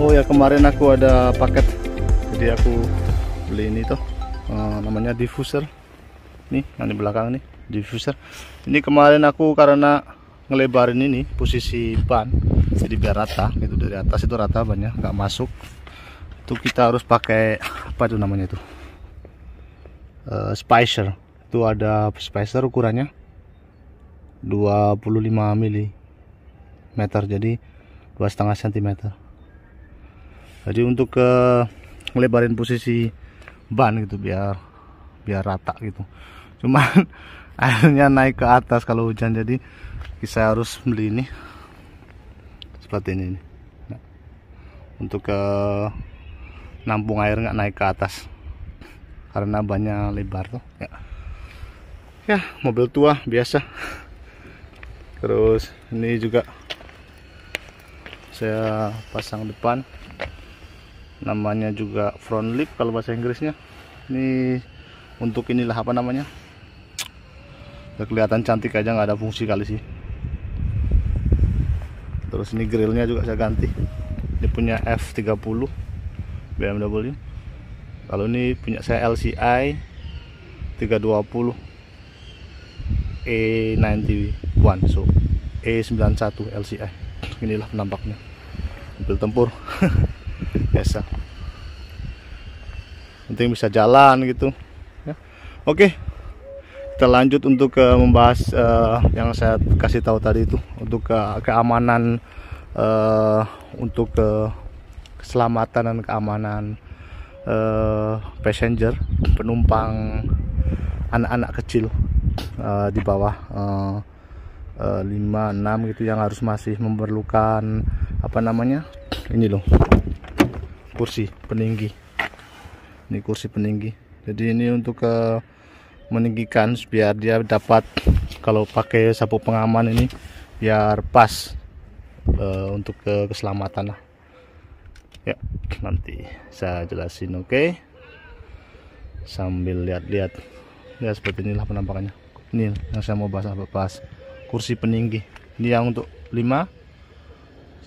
oh ya kemarin aku ada paket jadi aku beli ini tuh eh, namanya diffuser nih yang di belakang nih diffuser ini kemarin aku karena ngelebarin ini posisi ban jadi biar rata gitu dari atas itu rata banyak nggak masuk itu kita harus pakai apa itu namanya itu uh, eh, spacer itu ada spicer ukurannya 25 mm jadi dua setengah cm jadi untuk ke uh, ngelebarin posisi ban gitu biar biar rata gitu cuman akhirnya naik ke atas kalau hujan jadi saya harus beli ini seperti ini nah, untuk ke nampung air nggak naik ke atas karena banyak lebar tuh ya ya mobil tua biasa terus ini juga saya pasang depan namanya juga front lip kalau bahasa Inggrisnya ini untuk inilah apa namanya ya kelihatan cantik aja nggak ada fungsi kali sih terus ini grillnya juga saya ganti ini punya F30 BMW kalau ini punya saya LCI 320 E91 so E91 LCI inilah penampaknya mobil tempur biasa penting bisa jalan gitu ya. oke kita lanjut untuk uh, membahas uh, yang saya kasih tahu tadi itu untuk uh, keamanan uh, untuk uh, keselamatan dan keamanan uh, passenger penumpang anak-anak kecil uh, di bawah uh, 5 6 gitu yang harus masih memerlukan apa namanya ini loh kursi peninggi ini kursi peninggi jadi ini untuk ke eh, meninggikan biar dia dapat kalau pakai sapu pengaman ini biar pas uh, untuk uh, keselamatan lah ya nanti saya jelasin oke okay? sambil lihat-lihat ya seperti inilah penampakannya ini yang saya mau bahas apa bahas kursi peninggi ini yang untuk 5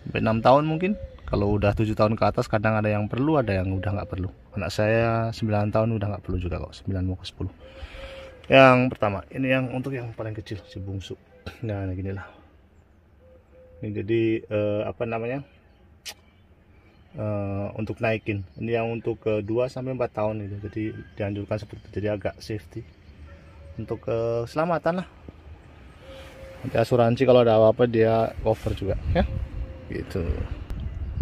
sampai 6 tahun mungkin kalau udah tujuh tahun ke atas kadang ada yang perlu ada yang udah nggak perlu anak saya 9 tahun udah nggak perlu juga kok 9 mau ke 10 yang pertama ini yang untuk yang paling kecil si bungsu nah gini lah ini jadi uh, apa namanya uh, untuk naikin ini yang untuk ke sampai empat tahun itu, jadi dianjurkan seperti itu jadi agak safety untuk keselamatan lah nanti asuransi kalau ada apa-apa dia cover juga ya gitu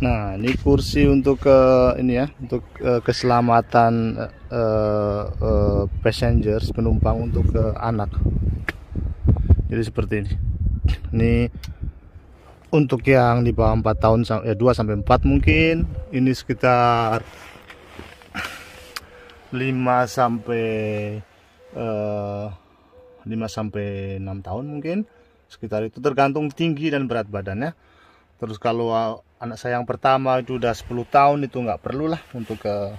Nah, ini kursi untuk ke uh, ini ya, untuk uh, keselamatan uh, uh, passengers penumpang untuk ke uh, anak. Jadi seperti ini. Ini untuk yang di bawah 4 tahun ya 2 sampai 4 mungkin ini sekitar 5 sampai uh, 5 sampai 6 tahun mungkin sekitar itu tergantung tinggi dan berat badannya. Terus kalau anak saya yang pertama itu udah 10 tahun itu nggak lah untuk ke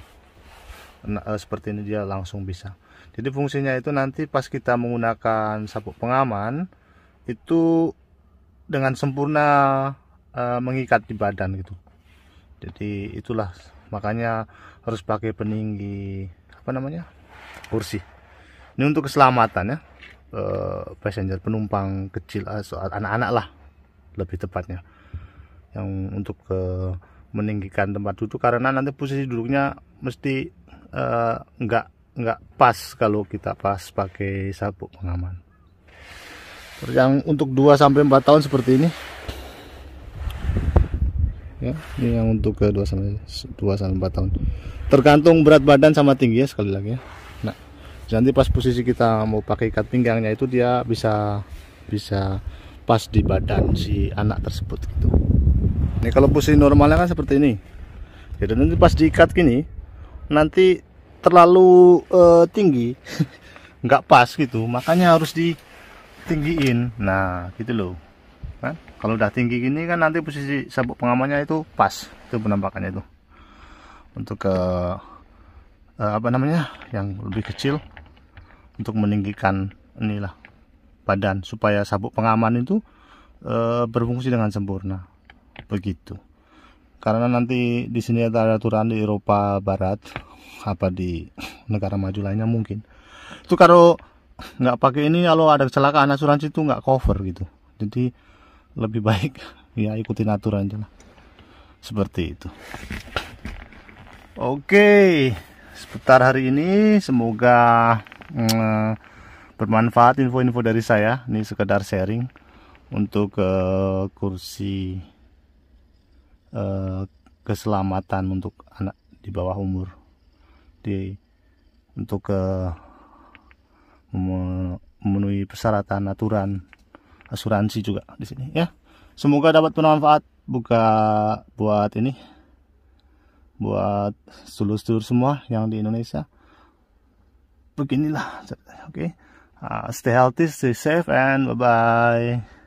uh, seperti ini dia langsung bisa jadi fungsinya itu nanti pas kita menggunakan sabuk pengaman itu dengan sempurna uh, mengikat di badan gitu jadi itulah makanya harus pakai peninggi apa namanya kursi ini untuk keselamatan ya uh, passenger penumpang kecil anak-anak lah lebih tepatnya yang untuk ke eh, meninggikan tempat duduk karena nanti posisi duduknya mesti uh, nggak pas kalau kita pas pakai sabuk pengaman. yang untuk 2 sampai 4 tahun seperti ini. Ya, ini yang untuk ke 2 sampai 2 sampai 4 tahun. Tergantung berat badan sama tinggi ya sekali lagi ya. Nah, nanti pas posisi kita mau pakai ikat pinggangnya itu dia bisa bisa pas di badan si anak tersebut gitu ini kalau posisi normalnya kan seperti ini jadi ya, nanti pas diikat gini nanti terlalu uh, tinggi nggak pas gitu makanya harus ditinggiin nah gitu loh kan kalau udah tinggi gini kan nanti posisi sabuk pengamannya itu pas itu penampakannya itu untuk ke uh, uh, apa namanya yang lebih kecil untuk meninggikan inilah badan supaya sabuk pengaman itu uh, berfungsi dengan sempurna begitu karena nanti di sini ada aturan di Eropa Barat apa di negara maju lainnya mungkin itu kalau nggak pakai ini kalau ada kecelakaan asuransi itu nggak cover gitu jadi lebih baik ya ikutin aturan aja lah seperti itu oke seputar hari ini semoga mm, bermanfaat info-info dari saya ini sekedar sharing untuk uh, kursi Eh, keselamatan untuk anak di bawah umur di untuk ke memenuhi persyaratan aturan asuransi juga di sini ya semoga dapat bermanfaat buka buat ini buat seluruh semua yang di Indonesia beginilah oke okay? uh, stay healthy stay safe and bye bye